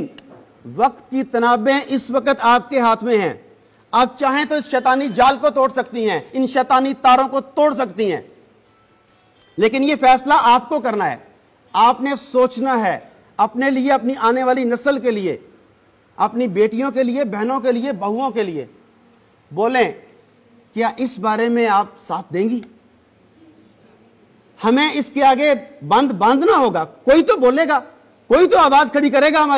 वक्त की तनाबें इस वक्त आपके हाथ में हैं आप चाहें तो इस शैतानी जाल को तोड़ सकती हैं इन शैतानी तारों को तोड़ सकती हैं लेकिन यह फैसला आपको करना है आपने सोचना है अपने लिए अपनी आने वाली नस्ल के लिए अपनी बेटियों के लिए बहनों के लिए बहुओं के लिए बोलें क्या इस बारे में आप साथ देंगी हमें इसके आगे बंद बांधना होगा कोई तो बोलेगा कोई तो आवाज खड़ी करेगा हमारे